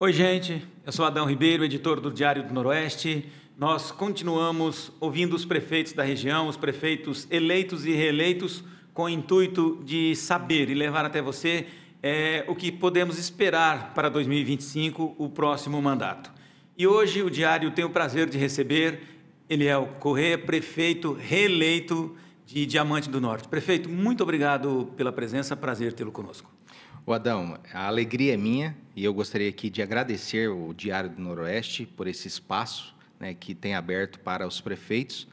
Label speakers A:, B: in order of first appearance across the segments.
A: Oi, gente. Eu sou Adão Ribeiro, editor do Diário do Noroeste. Nós continuamos ouvindo os prefeitos da região, os prefeitos eleitos e reeleitos, com o intuito de saber e levar até você é, o que podemos esperar para 2025, o próximo mandato. E hoje o Diário tem o prazer de receber Eliel Corrêa, prefeito reeleito de Diamante do Norte. Prefeito, muito obrigado pela presença, prazer tê-lo conosco. O Adão, a alegria é minha e eu gostaria aqui
B: de agradecer o Diário do Noroeste por esse espaço né, que tem aberto para os prefeitos,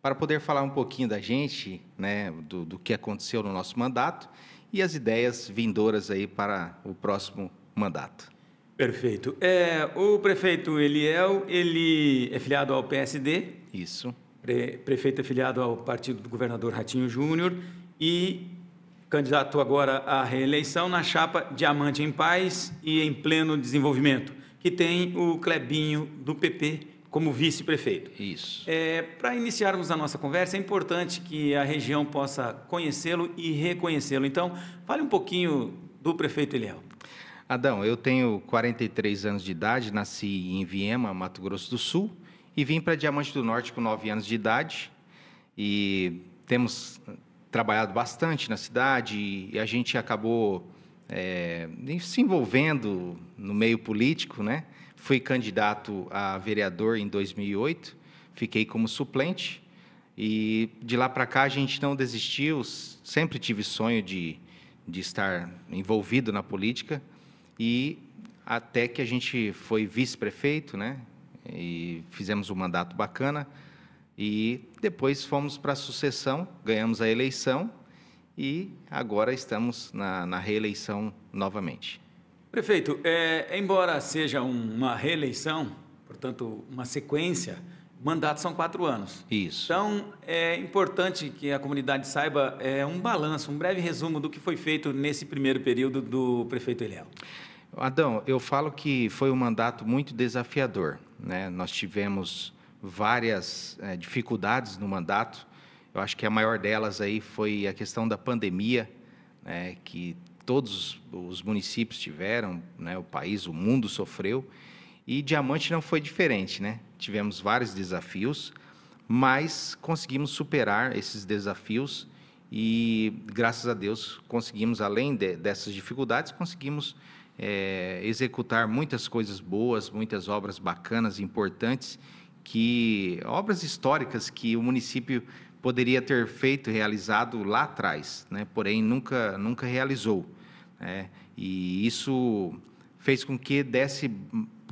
B: para poder falar um pouquinho da gente, né, do, do que aconteceu no nosso mandato e as ideias vindouras aí para o próximo mandato.
A: Perfeito. É, o prefeito Eliel, ele é filiado ao PSD. Isso. prefeito é filiado ao partido do governador Ratinho Júnior e candidato agora à reeleição na chapa Diamante em Paz e em Pleno Desenvolvimento, que tem o Clebinho do PP como vice-prefeito. Isso. É, Para iniciarmos a nossa conversa, é importante que a região possa conhecê-lo e reconhecê-lo. Então, fale um pouquinho do prefeito Eliel.
B: Adão, eu tenho 43 anos de idade, nasci em Viema, Mato Grosso do Sul, e vim para Diamante do Norte com 9 anos de idade. E temos trabalhado bastante na cidade e a gente acabou é, se envolvendo no meio político, né? Fui candidato a vereador em 2008, fiquei como suplente e de lá para cá a gente não desistiu. Sempre tive sonho de, de estar envolvido na política e até que a gente foi vice-prefeito, né? E fizemos um mandato bacana e depois fomos para a sucessão, ganhamos a eleição e agora estamos na, na reeleição novamente.
A: Prefeito, é, embora seja uma reeleição, portanto, uma sequência, mandato são quatro anos. Isso. Então, é importante que a comunidade saiba é, um balanço, um breve resumo do que foi feito nesse primeiro período do prefeito Eliel.
B: Adão, eu falo que foi um mandato muito desafiador. Né? Nós tivemos várias é, dificuldades no mandato. Eu acho que a maior delas aí foi a questão da pandemia, né, que todos os municípios tiveram, né, o país, o mundo sofreu. E Diamante não foi diferente, né? Tivemos vários desafios, mas conseguimos superar esses desafios e, graças a Deus, conseguimos, além de, dessas dificuldades, conseguimos é, executar muitas coisas boas, muitas obras bacanas, importantes que obras históricas que o município poderia ter feito, realizado lá atrás, né? porém nunca, nunca realizou. Né? E isso fez com que desse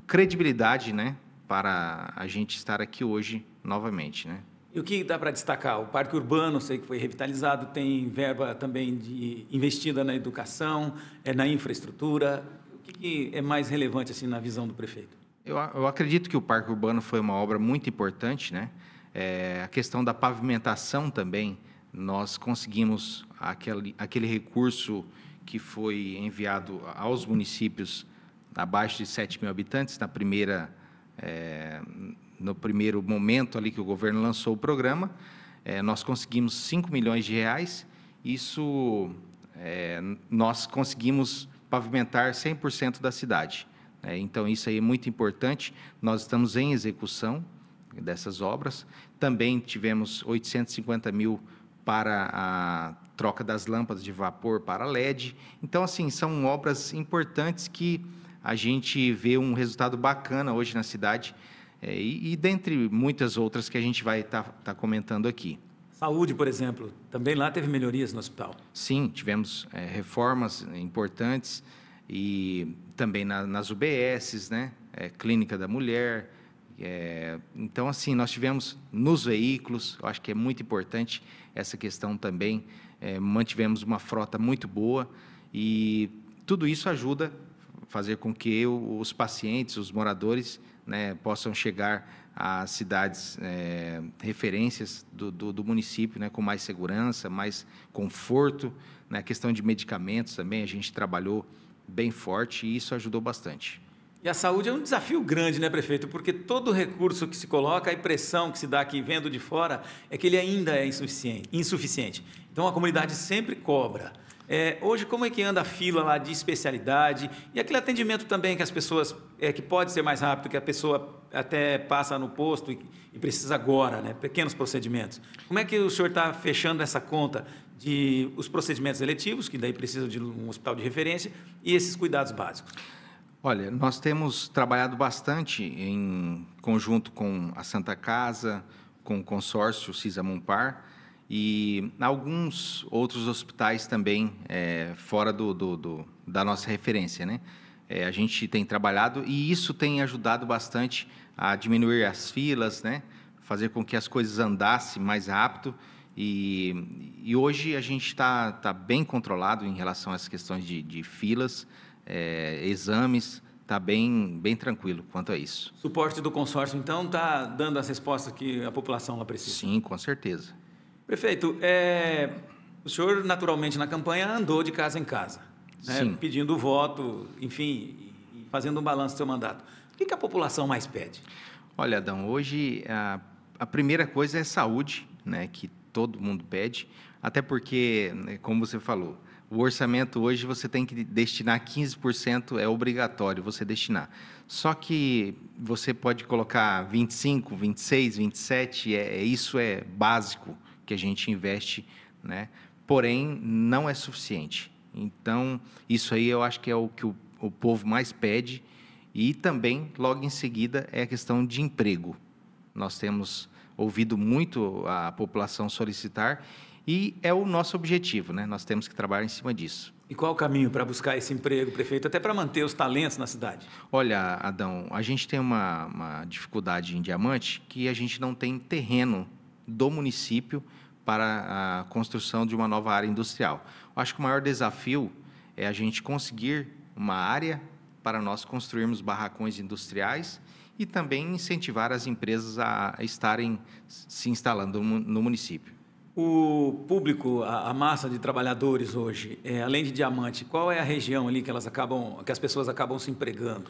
B: credibilidade né? para a gente estar aqui hoje novamente. Né?
A: E o que dá para destacar? O Parque Urbano, sei que foi revitalizado, tem verba também de, investida na educação, é, na infraestrutura. O que, que é mais relevante assim, na visão do prefeito?
B: Eu, eu acredito que o Parque Urbano foi uma obra muito importante, né? É, a questão da pavimentação também, nós conseguimos aquele, aquele recurso que foi enviado aos municípios abaixo de 7 mil habitantes, na primeira, é, no primeiro momento ali que o governo lançou o programa, é, nós conseguimos 5 milhões de reais, isso é, nós conseguimos pavimentar 100% da cidade. É, então, isso aí é muito importante. Nós estamos em execução dessas obras. Também tivemos 850 mil para a troca das lâmpadas de vapor para LED. Então, assim, são obras importantes que a gente vê um resultado bacana hoje na cidade é, e, e, dentre muitas outras que a gente vai estar tá, tá comentando aqui.
A: Saúde, por exemplo, também lá teve melhorias no hospital.
B: Sim, tivemos é, reformas importantes e também na, nas UBSs, né? É, Clínica da Mulher. É, então, assim, nós tivemos nos veículos, eu acho que é muito importante essa questão também. É, mantivemos uma frota muito boa e tudo isso ajuda a fazer com que eu, os pacientes, os moradores, né, possam chegar às cidades é, referências do, do, do, município, né, com mais segurança, mais conforto. Na né, questão de medicamentos também, a gente trabalhou bem forte e isso ajudou bastante.
A: E a saúde é um desafio grande, né, prefeito? Porque todo recurso que se coloca, a impressão que se dá aqui vendo de fora é que ele ainda é insuficiente. insuficiente. Então a comunidade sempre cobra. É, hoje, como é que anda a fila lá de especialidade e aquele atendimento também que as pessoas, é, que pode ser mais rápido, que a pessoa até passa no posto e, e precisa agora, né? pequenos procedimentos. Como é que o senhor está fechando essa conta de os procedimentos eletivos, que daí precisam de um hospital de referência, e esses cuidados básicos? Olha, nós
B: temos trabalhado bastante em conjunto com a Santa Casa, com o consórcio Cisa Mumpar, e alguns outros hospitais também é, fora do, do, do, da nossa referência, né? É, a gente tem trabalhado e isso tem ajudado bastante a diminuir as filas, né? fazer com que as coisas andassem mais rápido. E, e hoje a gente está tá bem controlado em relação às questões de, de filas, é, exames, está bem, bem tranquilo quanto a isso.
A: O suporte do consórcio, então, está dando as respostas que a população lá precisa? Sim, com certeza. Prefeito, é, o senhor naturalmente na campanha andou de casa em casa, né, pedindo voto, enfim, fazendo um balanço do seu mandato. O que, a população mais pede? Olha, Adão, hoje a, a primeira
B: coisa é saúde, né, que todo mundo pede, até porque, né, como você falou, o orçamento hoje você tem que destinar 15%, é obrigatório você destinar. Só que você pode colocar 25, 26, 27, é, isso é básico que a gente investe, né? porém não é suficiente. Então, isso aí eu acho que é o que o, o povo mais pede. E também, logo em seguida, é a questão de emprego. Nós temos ouvido muito a população solicitar e é o nosso objetivo, né? Nós temos que trabalhar em cima disso. E qual o caminho para buscar esse
A: emprego, prefeito, até para manter os
B: talentos na cidade? Olha, Adão, a gente tem uma, uma dificuldade em Diamante que a gente não tem terreno do município para a construção de uma nova área industrial. Eu acho que o maior desafio é a gente conseguir uma área para nós construirmos barracões industriais e também incentivar as empresas a estarem se instalando no município.
A: O público, a, massa de trabalhadores hoje, é, além de Diamante, qual é a região ali que elas acabam, que as pessoas acabam se empregando?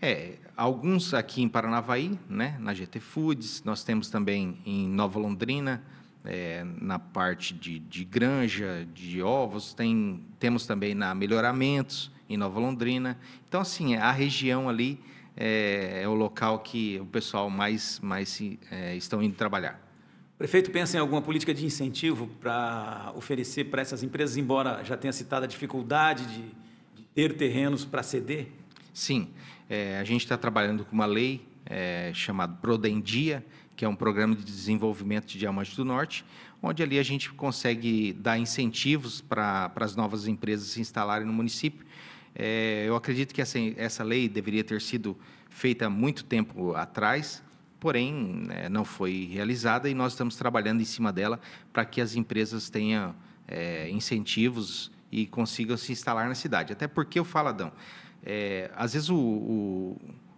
B: É, alguns aqui em Paranavaí, né, na GT Foods, nós temos também em Nova Londrina, é, na parte de, de, granja, de ovos, tem, temos também na Melhoramentos, em Nova Londrina. Então, assim, é, a região ali é, é o local que o pessoal mais, mais se, é, estão indo trabalhar.
A: Prefeito, pensa em alguma política de incentivo para oferecer para essas empresas, embora já tenha citado a dificuldade de, de ter terrenos para ceder? Sim, é,
B: a gente está trabalhando com uma lei é, chamada Prodendia, que é um programa de desenvolvimento de Diamante do Norte, onde ali a gente consegue dar incentivos para as novas empresas se instalarem no município. É, eu acredito que essa, essa lei deveria ter sido feita há muito tempo atrás, porém né, não foi realizada e nós estamos trabalhando em cima dela para que as empresas tenham é, incentivos e consigam se instalar na cidade. Até porque o Faladão, é, às vezes o, o,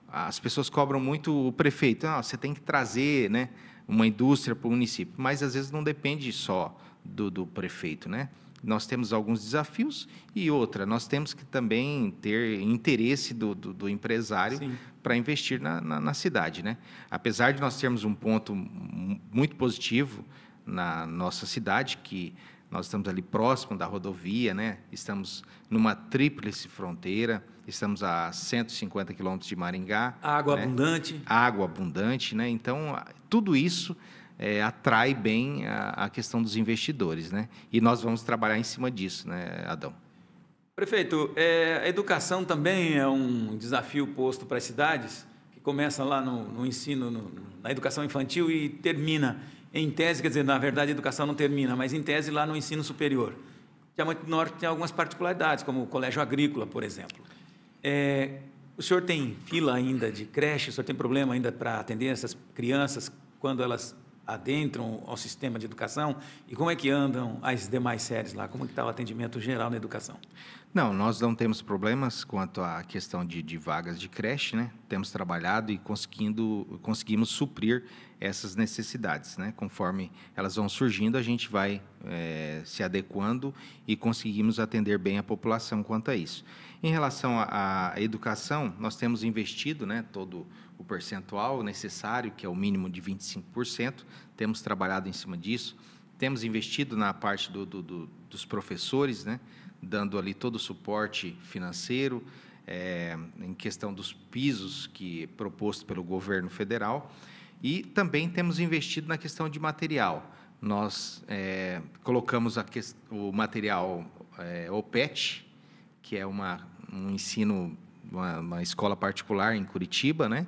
B: as pessoas cobram muito o prefeito, ah, você tem que trazer né, uma indústria para o município, mas às vezes não depende só do, do prefeito, né? nós temos alguns desafios e outra, nós temos que também ter interesse do, do, do empresário para investir na, na, na, cidade. Né? Apesar de nós termos um ponto muito positivo na nossa cidade, que nós estamos ali próximo da rodovia, né? estamos numa tríplice fronteira, estamos a 150 quilômetros de Maringá. Água né? abundante. Água abundante, né? Então, tudo isso é, atrai bem a, a, questão dos investidores, né? E nós vamos trabalhar em cima disso, né, Adão?
A: Prefeito, é, a educação também é um desafio posto para as cidades, que começa lá no, no ensino, no, na educação infantil e termina em tese, quer dizer, na verdade a educação não termina, mas em tese lá no ensino superior. Diamante do Norte tem algumas particularidades, como o colégio agrícola, por exemplo. É, o senhor tem fila ainda de creche? O senhor tem problema ainda para atender essas crianças quando elas adentram ao sistema de educação? E como é que andam as demais séries lá? Como é que está o atendimento geral na educação?
B: Não, nós não temos problemas quanto à questão de, de vagas de creche, né? Temos trabalhado e conseguindo, conseguimos suprir essas necessidades, né? Conforme elas vão surgindo, a gente vai é, se adequando e conseguimos atender bem a população quanto a isso. Em relação à educação, nós temos investido, né? Todo o percentual necessário, que é o mínimo de 25%, temos trabalhado em cima disso, temos investido na parte do, do, do, dos professores, né? Dando ali todo o suporte financeiro, é, em questão dos pisos que é proposto pelo governo federal e também temos investido na questão de material. Nós é, colocamos que, o material é, OPET, que é uma, um ensino, uma, uma escola particular em Curitiba, né?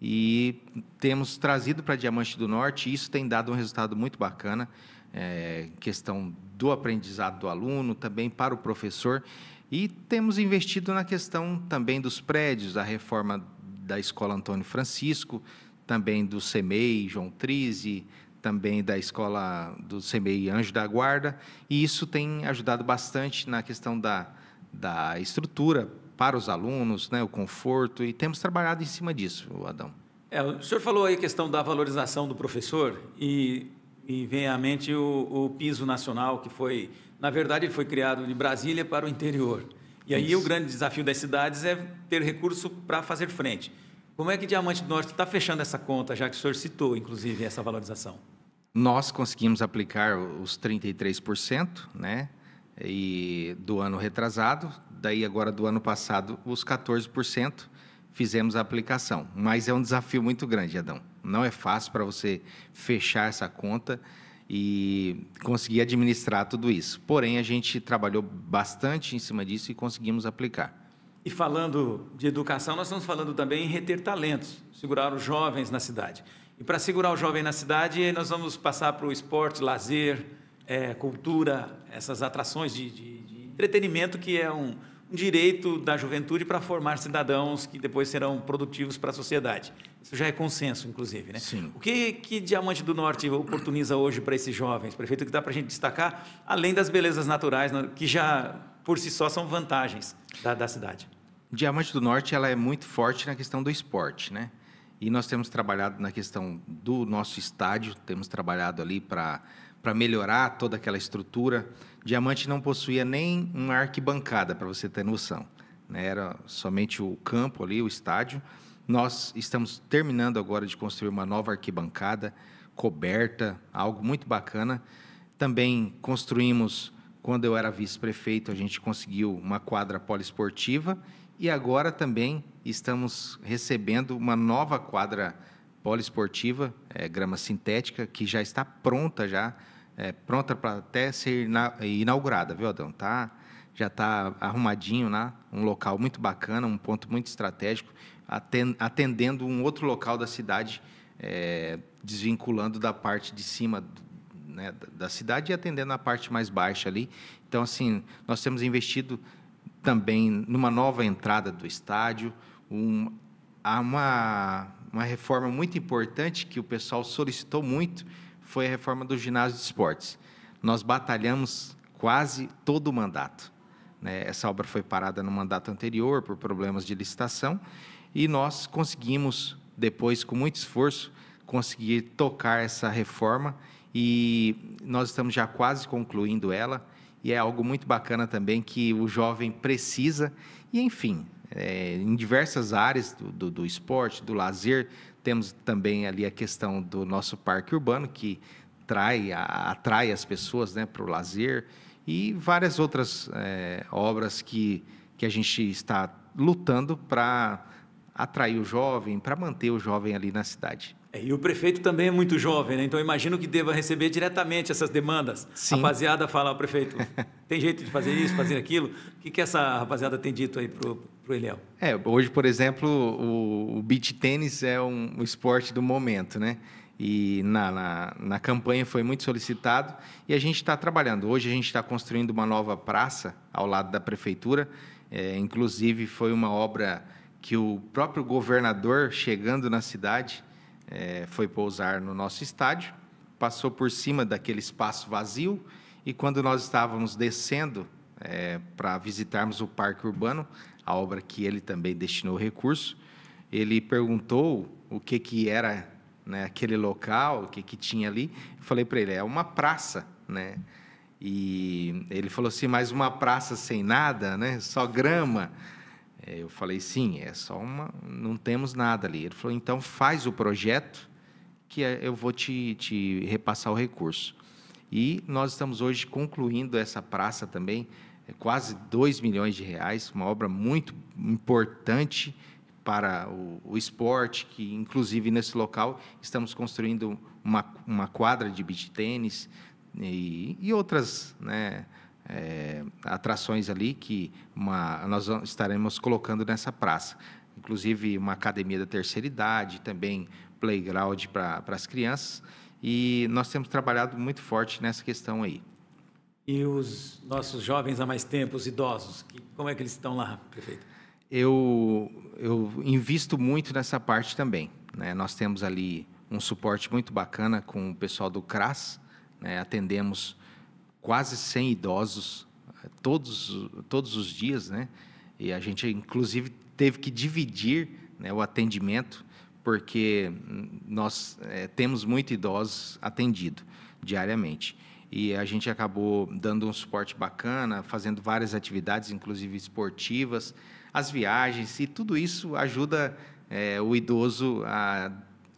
B: E temos trazido para Diamante do Norte, e isso tem dado um resultado muito bacana, é, questão do aprendizado do aluno, também para o professor. E temos investido na questão também dos prédios, a reforma da Escola Antônio Francisco, também do CEMEI João Trize, também da escola do CEMEI Anjo da Guarda, e isso tem ajudado bastante na questão da, da estrutura para os alunos, né, o conforto, e temos trabalhado em cima disso, Adão.
A: É, o senhor falou aí a questão da valorização do professor, e, e vem à mente o, o piso nacional, que foi, na verdade, ele foi criado de Brasília para o interior. E aí Isso. o grande desafio das cidades é ter recurso para fazer frente. Como é que Diamante do Norte está fechando essa conta, já que o senhor citou, inclusive, essa valorização?
B: Nós conseguimos aplicar os 33%, né? E do ano retrasado, daí agora do ano passado, os 14% fizemos a aplicação. Mas é um desafio muito grande, Adão. Não é fácil para você fechar essa conta e conseguir administrar tudo isso. Porém, a gente trabalhou bastante em cima disso e conseguimos aplicar.
A: E falando de educação, nós estamos falando também em reter talentos, segurar os jovens na cidade. E para segurar o jovem na cidade, nós vamos passar para o esporte, lazer, é, cultura, essas atrações de, de, de entretenimento, que é um, um direito da juventude para formar cidadãos que depois serão produtivos para a sociedade. Isso já é consenso, inclusive. Né? Sim. O que, que Diamante do Norte oportuniza hoje para esses jovens, prefeito, que dá para a gente destacar, além das belezas naturais, né, que já por si só são vantagens da, da cidade?
B: Diamante do Norte ela é muito forte na questão do esporte, né? E nós temos trabalhado na questão do nosso estádio, temos trabalhado ali para melhorar toda aquela estrutura. Diamante não possuía nem uma arquibancada, para você ter noção. Né? Era somente o campo ali, o estádio. Nós estamos terminando agora de construir uma nova arquibancada coberta, algo muito bacana. Também construímos, quando eu era vice-prefeito, a gente conseguiu uma quadra poliesportiva e agora também estamos recebendo uma nova quadra poliesportiva, é, grama sintética, que já está pronta já, é, pronta para até ser inaugurada, viu, Adão? Tá, já está arrumadinho lá, né? um local muito bacana, um ponto muito estratégico, atendendo um outro local da cidade, é, desvinculando da parte de cima né, da cidade e atendendo a parte mais baixa ali. Então, assim, nós temos investido também numa nova entrada do estádio, um, há uma, uma reforma muito importante que o pessoal solicitou muito, foi a reforma do ginásio de esportes. Nós batalhamos quase todo o mandato. Né? Essa obra foi parada no mandato anterior por problemas de licitação e nós conseguimos, depois, com muito esforço, conseguir tocar essa reforma e nós estamos já quase concluindo ela e é algo muito bacana também que o jovem precisa. E, enfim, é, em diversas áreas do, do, do, esporte, do lazer, temos também ali a questão do nosso parque urbano, que trai, a, atrai as pessoas né, para o lazer, e várias outras é, obras que, que a gente está lutando para atrair o jovem, para manter o jovem ali na cidade.
A: É, e o prefeito também é muito jovem, né? então imagino que deva receber diretamente essas demandas. Sim. Rapaziada fala, ao prefeito, tem jeito de fazer isso, fazer aquilo? O que, que essa rapaziada tem dito aí para o Eliel?
B: É, hoje, por exemplo, o, o beach tênis é um, um esporte do momento, né? e na, na, na, campanha foi muito solicitado e a gente está trabalhando. Hoje a gente está construindo uma nova praça ao lado da prefeitura, é, inclusive foi uma obra que o próprio governador, chegando na cidade, é, foi pousar no nosso estádio, passou por cima daquele espaço vazio e quando nós estávamos descendo é, para visitarmos o parque urbano, a obra que ele também destinou recurso, ele perguntou o que que era né, aquele local, o que que tinha ali. Eu falei para ele é uma praça, né? E ele falou assim, mas uma praça sem nada, né? Só grama. É, eu falei, sim, é só uma. Não temos nada ali. Ele falou, então faz o projeto que eh, eu vou te, te repassar o recurso. E nós estamos hoje concluindo essa praça também, é quase 2 milhões de reais, uma obra muito importante para o, o, esporte, que inclusive nesse local estamos construindo uma, uma quadra de beach tênis né, e, e outras né, é, atrações ali que uma, nós estaremos colocando nessa praça. Inclusive, uma academia da terceira idade, também playground para as crianças. E nós temos trabalhado muito forte nessa questão aí.
A: E os nossos jovens há mais tempo, os idosos, que, como é que eles estão lá, prefeito?
B: Eu, eu invisto muito nessa parte também. Né? Nós temos ali um suporte muito bacana com o pessoal do CRAS, né? atendemos quase 100 idosos eh, todos, todos os dias, né? E a gente, inclusive, teve que dividir né, o atendimento, porque nós é, temos muito idosos atendido diariamente. E a gente acabou dando um suporte bacana, fazendo várias atividades, inclusive esportivas, as viagens, e tudo isso ajuda é, o idoso a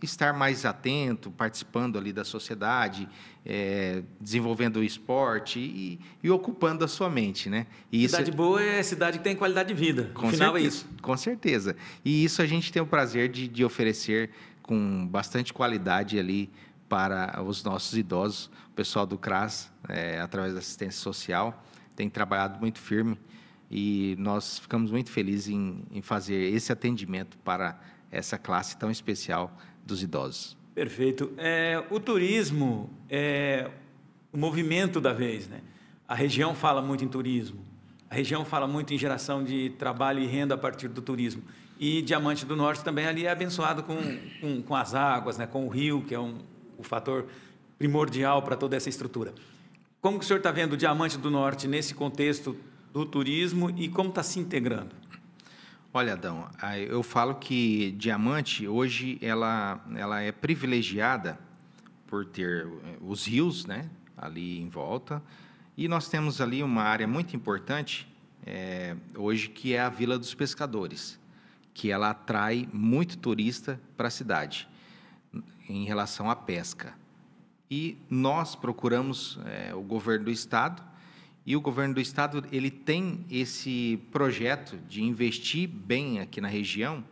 B: estar mais atento, participando ali da sociedade, é, desenvolvendo o esporte e, e, ocupando a sua mente, né? E cidade boa é cidade que tem qualidade de vida. Com Afinal, é certeza, é isso. Com certeza. E isso a gente tem o prazer de, de oferecer com bastante qualidade ali para os nossos idosos. O pessoal do CRAS, é, através da assistência social, tem trabalhado muito firme e nós ficamos muito felizes em, em fazer esse atendimento para essa classe tão especial dos idosos.
A: Perfeito. É, o turismo é o movimento da vez, né? A região fala muito em turismo. A região fala muito em geração de trabalho e renda a partir do turismo. E Diamante do Norte também ali é abençoado com, com, com as águas, né? com o rio, que é um, o fator primordial para toda essa estrutura. Como que o senhor está vendo o Diamante do Norte nesse contexto do turismo e como está se integrando?
B: Olha, Adão, eu falo que diamante hoje ela, ela é privilegiada por ter eh, os rios, né, ali em volta, e nós temos ali uma área muito importante é, hoje que é a Vila dos Pescadores, que ela atrai muito turista para a cidade em relação à pesca. E nós procuramos é, o governo do estado e o governo do estado ele tem esse projeto de investir bem aqui na região,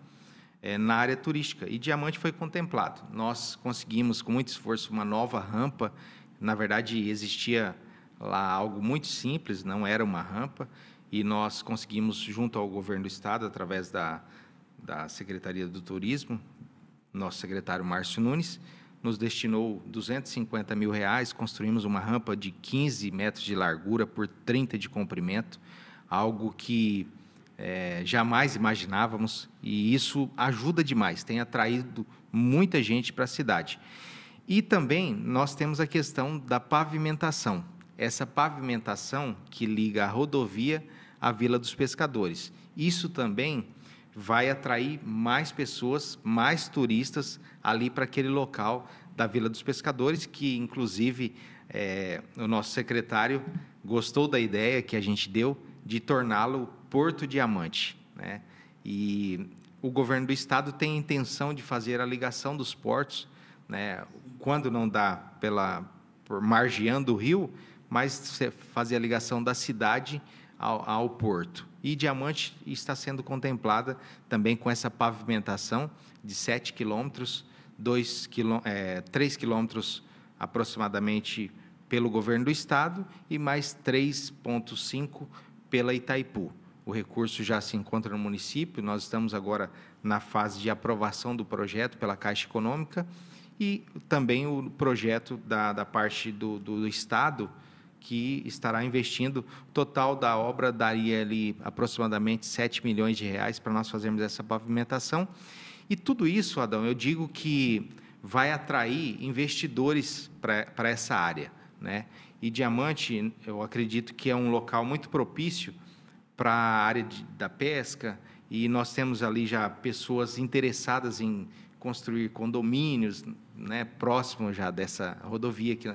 B: é, na área turística. E Diamante foi contemplado. Nós conseguimos, com muito esforço, uma nova rampa. Na verdade, existia lá algo muito simples, não era uma rampa. E nós conseguimos, junto ao governo do estado, através da, da Secretaria do Turismo, nosso secretário Márcio Nunes, nos destinou 250 mil reais, construímos uma rampa de 15 metros de largura por 30 de comprimento, algo que é, jamais imaginávamos e isso ajuda demais, tem atraído muita gente para a cidade. E também nós temos a questão da pavimentação, essa pavimentação que liga a rodovia à Vila dos Pescadores. Isso também vai atrair mais pessoas, mais turistas ali para aquele local da Vila dos Pescadores, que inclusive é, o nosso secretário gostou da ideia que a gente deu de torná-lo Porto Diamante. Né? E o governo do estado tem a intenção de fazer a ligação dos portos, né? quando não dá pela por margeando o rio, mas fazer a ligação da cidade ao, ao porto e Diamante está sendo contemplada também com essa pavimentação de 7 quilômetros, 3 é, quilômetros aproximadamente pelo governo do estado e mais 3,5 pela Itaipu. O recurso já se encontra no município, nós estamos agora na fase de aprovação do projeto pela Caixa Econômica e também o projeto da, da parte do, do Estado que estará investindo. O total da obra daria ali aproximadamente 7 milhões de reais para nós fazermos essa pavimentação. E tudo isso, Adão, eu digo que vai atrair investidores para essa área. Né? E Diamante, eu acredito que é um local muito propício para a área de, da pesca, e nós temos ali já pessoas interessadas em construir condomínios né, próximo já dessa rodovia que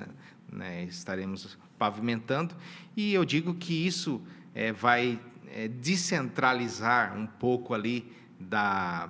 B: né, estaremos pavimentando, e eu digo que isso é, vai é, descentralizar um pouco ali da,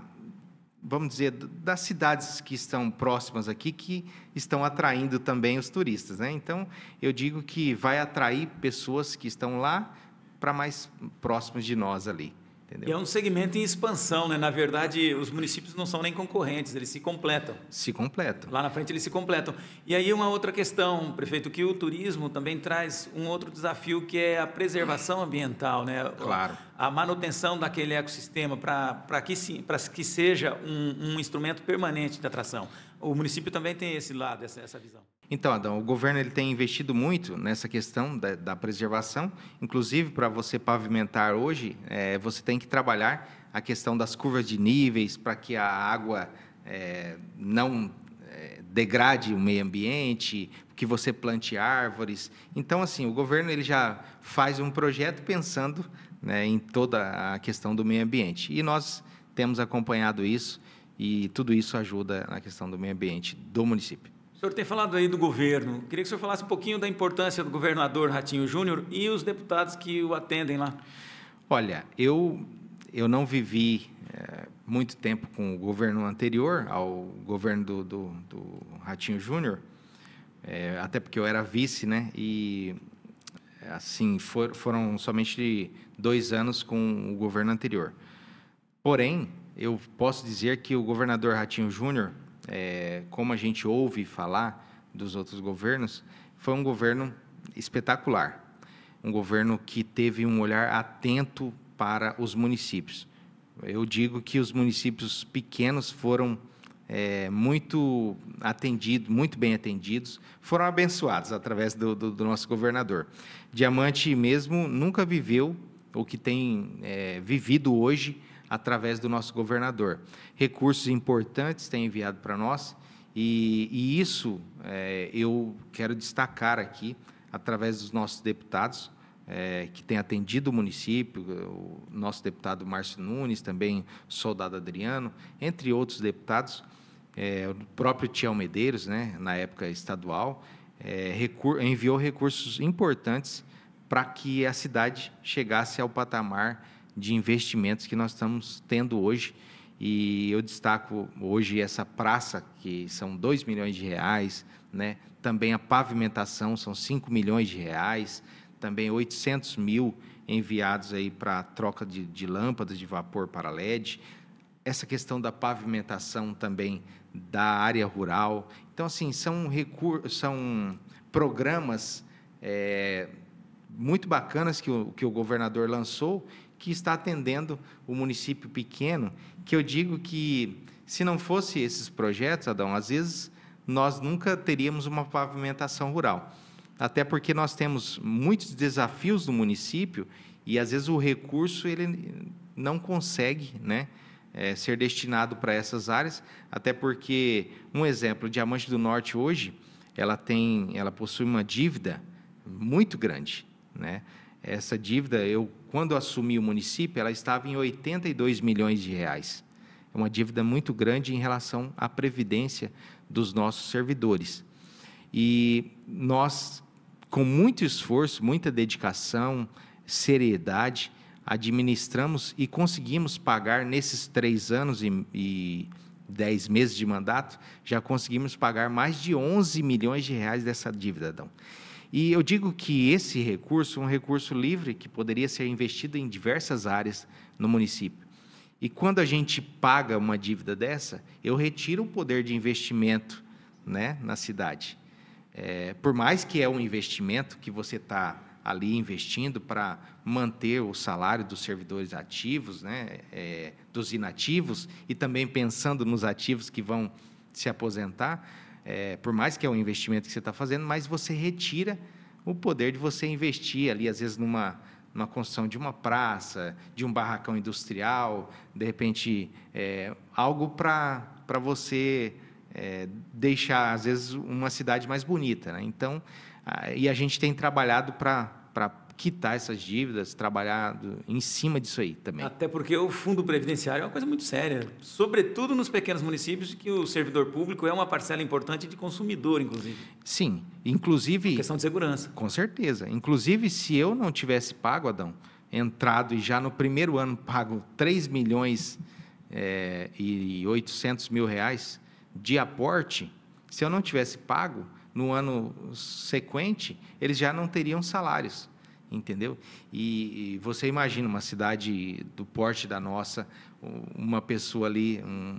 B: vamos dizer, das cidades que estão próximas aqui, que estão atraindo também os turistas. Né? Então, eu digo que vai atrair pessoas que estão lá para mais próximos de nós ali. Entendeu?
A: E é um segmento em expansão, né? Na verdade, os municípios não são nem concorrentes, eles se completam. Se completam. Lá na frente eles se completam. E aí uma outra questão, prefeito, que o turismo também traz um outro desafio que é a preservação ambiental, né? Claro. A manutenção daquele ecossistema para que, que seja um, um instrumento permanente de atração. O município também tem esse lado, essa, essa visão.
B: Então, Adão, o governo ele tem investido muito nessa questão da, da preservação. Inclusive, para você pavimentar hoje, é, você tem que trabalhar a questão das curvas de níveis para que a água é, não é, degrade o meio ambiente, que você plante árvores. Então, assim, o governo ele já faz um projeto pensando né, em toda a questão do meio ambiente. E nós temos acompanhado isso e tudo isso ajuda na questão do meio ambiente do município.
A: O senhor tem falado aí do governo. Queria que o senhor falasse um pouquinho da importância do governador Ratinho Júnior e os deputados que o atendem lá. Olha,
B: eu, eu não vivi é, muito tempo com o governo anterior ao governo do, do, do Ratinho Júnior, é, até porque eu era vice, né? E assim for, foram somente dois anos com o governo anterior. Porém, eu posso dizer que o governador Ratinho Júnior é, como a gente ouve falar dos outros governos, foi um governo espetacular. Um governo que teve um olhar atento para os municípios. Eu digo que os municípios pequenos foram é, muito atendidos, muito bem atendidos, foram abençoados através do, do, do nosso governador. Diamante mesmo nunca viveu o que tem é, vivido hoje através do nosso governador. Recursos importantes têm enviado para nós e, e isso é, eu quero destacar aqui através dos nossos deputados. É, que têm atendido o município, o nosso deputado Márcio Nunes, também o soldado Adriano, entre outros deputados, é, o próprio Tião Medeiros, né, na época estadual, é, recur enviou recursos importantes para que a cidade chegasse ao patamar de investimentos que nós estamos tendo hoje. E eu destaco hoje essa praça, que são 2 milhões de reais, né? também a pavimentação, são 5 milhões de reais, também 800 mil enviados aí para troca de, de lâmpadas de vapor para LED, essa questão da pavimentação também da área rural. Então, assim, são, recursos, são programas é, muito bacanas que o, que o governador lançou que está atendendo o município pequeno, que eu digo que se não fosse esses projetos, Adão, às vezes nós nunca teríamos uma pavimentação rural. Até porque nós temos muitos desafios no município e às vezes o recurso ele não consegue, né? É, ser destinado para essas áreas, até porque um exemplo, Diamante do Norte hoje, ela tem, ela possui uma dívida muito grande, né? Essa dívida, eu quando assumi o município, ela estava em 82 milhões de reais. É uma dívida muito grande em relação à previdência dos nossos servidores. E nós, com muito esforço, muita dedicação, seriedade, administramos e conseguimos pagar nesses três anos e, e dez meses de mandato, já conseguimos pagar mais de 11 milhões de reais dessa dívida, Adão. E eu digo que esse recurso é um recurso livre que poderia ser investido em diversas áreas no município. E quando a gente paga uma dívida dessa, eu retiro o poder de investimento né, na cidade. É, por mais que é um investimento que você está ali investindo para manter o salário dos servidores ativos, né, é, dos inativos, e também pensando nos ativos que vão se aposentar, é, por mais que é um investimento que você está fazendo, mas você retira o poder de você investir ali, às vezes, numa, numa construção de uma praça, de um barracão industrial, de repente, é, algo para você é, deixar, às vezes, uma cidade mais bonita. Né? Então, e a gente tem trabalhado para quitar essas dívidas, trabalhar
A: em cima disso aí também. Até porque o fundo previdenciário é uma coisa muito séria, sobretudo nos pequenos municípios, que o servidor público é uma parcela importante de consumidor, inclusive. Sim,
B: inclusive. É questão de segurança. Com certeza. Inclusive, se eu não tivesse pago, Adão, entrado e já no primeiro ano pago 3 milhões é, e 800 mil reais de aporte, se eu não tivesse pago, no ano sequente, eles já não teriam salários entendeu? E, e, você imagina uma cidade do porte da nossa, uma pessoa ali, um,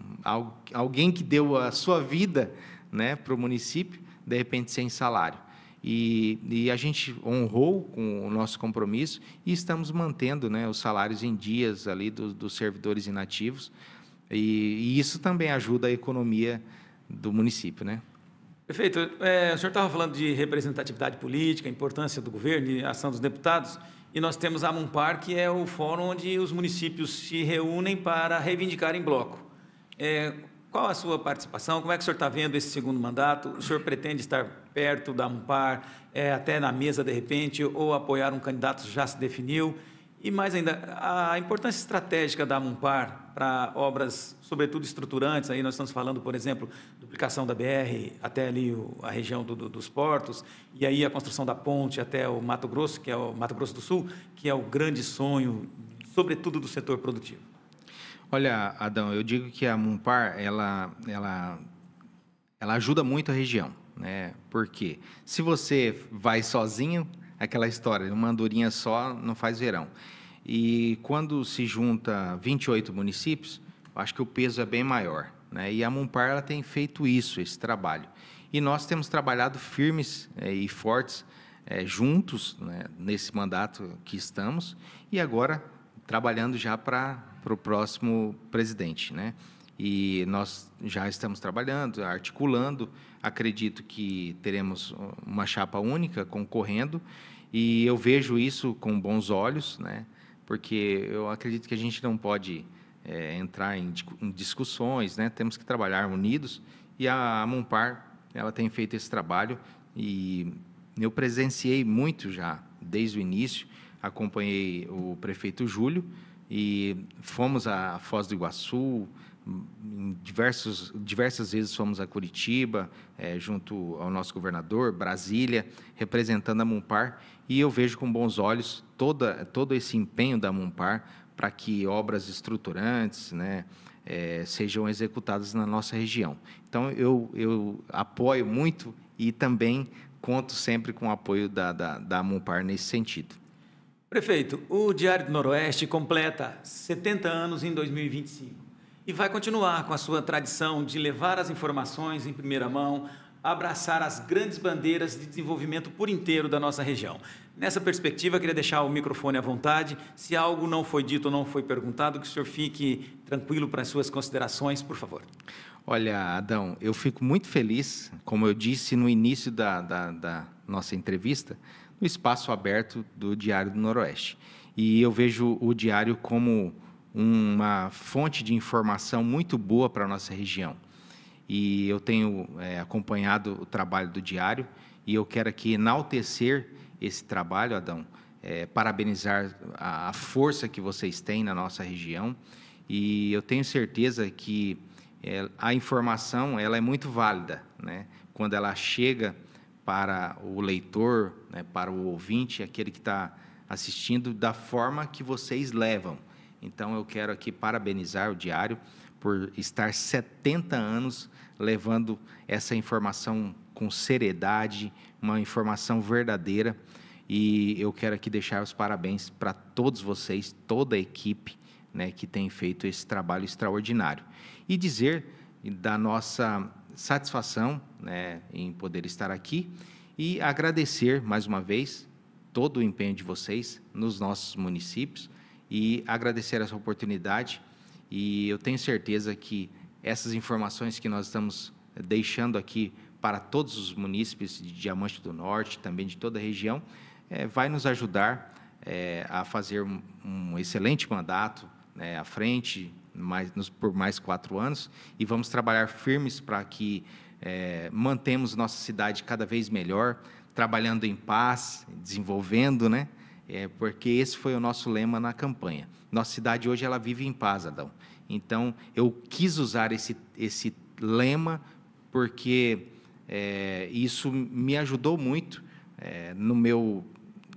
B: alguém que deu a sua vida né, para o município, de repente sem salário. E, e, a gente honrou com o nosso compromisso e estamos mantendo né, os salários em dias ali dos, dos servidores inativos. E, e isso também ajuda a economia do município, né?
A: Perfeito. É, o senhor estava falando de representatividade política, importância do governo e ação dos deputados, e nós temos a MUMPAR, que é o fórum onde os municípios se reúnem para reivindicar em bloco. É, qual a sua participação? Como é que o senhor está vendo esse segundo mandato? O senhor pretende estar perto da MUMPAR, é, até na mesa de repente, ou apoiar um candidato que já se definiu? E mais ainda, a importância estratégica da MUMPAR para obras, sobretudo estruturantes, aí nós estamos falando, por exemplo, duplicação da BR até ali o, a região do, do, dos portos, e aí a construção da ponte até o Mato Grosso, que é o Mato Grosso do Sul, que é o grande sonho, sobretudo do setor produtivo.
B: Olha, Adão, eu digo que a Mumpar, ela, ela, ela ajuda muito a região, né? Porque se você vai sozinho, aquela história, uma andorinha só não faz verão. E quando se junta 28 municípios, acho que o peso é bem maior. Né? E a Mumpar ela tem feito isso, esse trabalho. E nós temos trabalhado firmes é, e fortes é, juntos né, nesse mandato que estamos e agora trabalhando já para o próximo presidente. Né? E nós já estamos trabalhando, articulando. Acredito que teremos uma chapa única concorrendo e eu vejo isso com bons olhos, né? porque eu acredito que a gente não pode é, entrar em, em, discussões, né? temos que trabalhar unidos. E a Mumpar ela tem feito esse trabalho e eu presenciei muito já, desde o início, acompanhei o prefeito Júlio e fomos à Foz do Iguaçu, diversos, diversas vezes fomos a Curitiba, é, junto ao nosso governador, Brasília, representando a Mumpar, e eu vejo com bons olhos toda, todo esse empenho da Mumpar para que obras estruturantes né, é, sejam executadas na nossa região. Então, eu, eu apoio muito e também conto sempre com o apoio da, da, da nesse sentido.
A: Prefeito, o Diário do Noroeste completa 70 anos em 2025 e vai continuar com a sua tradição de levar as informações em primeira mão abraçar as grandes bandeiras de desenvolvimento por inteiro da nossa região. Nessa perspectiva, queria deixar o microfone à vontade. Se algo não foi dito ou não foi perguntado, que o senhor fique tranquilo para as suas considerações, por favor.
B: Olha, Adão, eu fico muito feliz, como eu disse no início da, da, da nossa entrevista, no espaço aberto do Diário do Noroeste. E eu vejo o Diário como uma fonte de informação muito boa para a nossa região e eu tenho é, acompanhado o trabalho do Diário e eu quero aqui enaltecer esse trabalho, Adão, é, parabenizar a, a, força que vocês têm na nossa região e eu tenho certeza que é, a informação ela é muito válida, né? Quando ela chega para o leitor, né, para o ouvinte, aquele que está assistindo da forma que vocês levam. Então eu quero aqui parabenizar o Diário por estar 70 anos levando essa informação com seriedade, uma informação verdadeira. E eu quero aqui deixar os parabéns para todos vocês, toda a equipe né, que tem feito esse trabalho extraordinário. E dizer da nossa satisfação né, em poder estar aqui e agradecer mais uma vez todo o empenho de vocês nos nossos municípios e agradecer essa oportunidade. E eu tenho certeza que essas informações que nós estamos eh, deixando aqui para todos os munícipes de Diamante do Norte, também de toda a região, é, vai nos ajudar é, a fazer um, um excelente mandato né, à frente, mais, nos, por mais quatro anos, e vamos trabalhar firmes para que é, mantemos nossa cidade cada vez melhor, trabalhando em paz, desenvolvendo, né? É, porque esse foi o nosso lema na campanha. Nossa cidade hoje ela vive em paz, Adão. Então, eu quis usar esse, esse lema porque é, isso me ajudou muito é, no meu,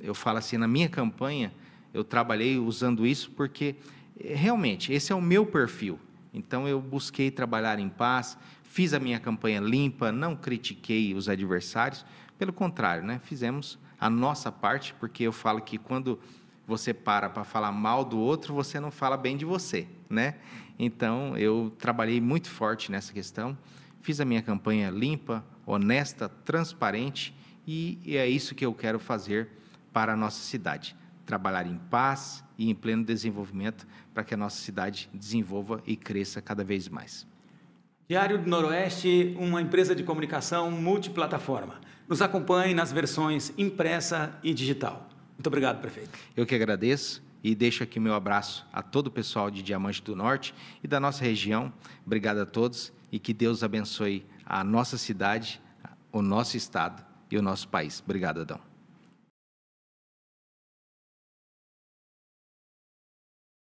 B: eu falo assim, na minha campanha, eu trabalhei usando isso porque é, realmente esse é o meu perfil. Então eu busquei trabalhar em paz, fiz a minha campanha limpa, não critiquei os adversários, pelo contrário, né? Fizemos a nossa parte, porque eu falo que quando você para para falar mal do outro, você não fala bem de você né? Então, eu trabalhei muito forte nessa questão, fiz a minha campanha limpa, honesta, transparente, e é isso que eu quero fazer para a nossa cidade. Trabalhar em paz e em pleno desenvolvimento para que a nossa cidade desenvolva e cresça cada vez mais.
A: Diário do Noroeste, uma empresa de comunicação multiplataforma. Nos acompanhe nas versões impressa e digital. Muito obrigado, prefeito.
B: Eu que agradeço e deixo aqui meu abraço a todo o pessoal de Diamante do Norte e da nossa região. Obrigado a todos e que Deus abençoe a nossa cidade, o nosso estado e o nosso país. Obrigado, Adão.